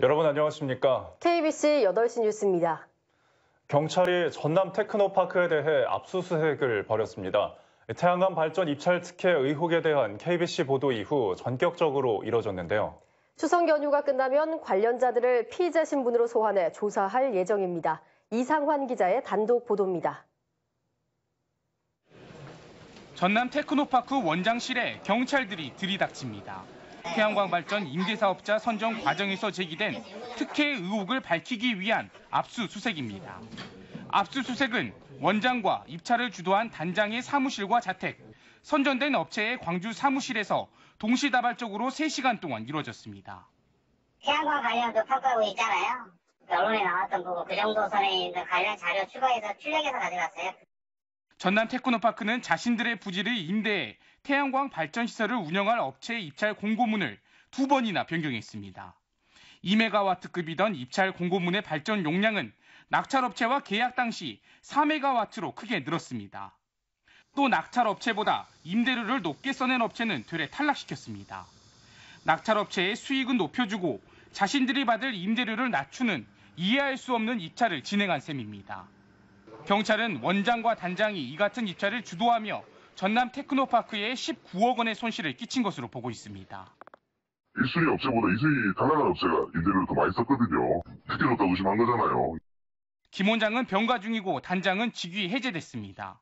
여러분 안녕하십니까? KBC 8시 뉴스입니다. 경찰이 전남 테크노파크에 대해 압수수색을 벌였습니다. 태양광 발전 입찰 특혜 의혹에 대한 KBC 보도 이후 전격적으로 이뤄졌는데요. 추석 연휴가 끝나면 관련자들을 피의자 신분으로 소환해 조사할 예정입니다. 이상환 기자의 단독 보도입니다. 전남 테크노파크 원장실에 경찰들이 들이닥칩니다. 태양광발전 임대사업자 선정 과정에서 제기된 특혜 의혹을 밝히기 위한 압수수색입니다. 압수수색은 원장과 입찰을 주도한 단장의 사무실과 자택, 선전된 업체의 광주 사무실에서 동시다발적으로 3시간 동안 이루어졌습니다. 태양광 관련 녹화하고 있잖아요. 언론에 나왔던 부분 그 정도 선에 관련 자료 추가해서 출력해서 가져갔어요. 전남 테크노파크는 자신들의 부지를 임대해 태양광 발전시설을 운영할 업체에 입찰 공고문을 두 번이나 변경했습니다. 2메가와트급이던 입찰 공고문의 발전 용량은 낙찰업체와 계약 당시 4메가와트로 크게 늘었습니다. 또 낙찰업체보다 임대료를 높게 써낸 업체는 되레 탈락시켰습니다. 낙찰업체의 수익은 높여주고 자신들이 받을 임대료를 낮추는 이해할 수 없는 입찰을 진행한 셈입니다. 경찰은 원장과 단장이 이 같은 입찰을 주도하며 전남 테크노파크에 19억 원의 손실을 끼친 것으로 보고 있습니다. 1순위 업체보다 2순위 달라는 업체가 임대료를 더 많이 썼거든요. 특혜 줬다 의심한 거잖아요. 김 원장은 병가 중이고 단장은 직위 해제됐습니다.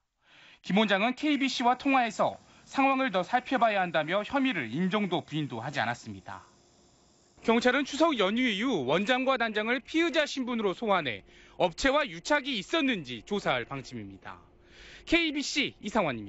김 원장은 KBC와 통화해서 상황을 더 살펴봐야 한다며 혐의를 인정도 부인도 하지 않았습니다. 경찰은 추석 연휴 이후 원장과 단장을 피의자 신분으로 소환해 업체와 유착이 있었는지 조사할 방침입니다. KBC 이상환입니다.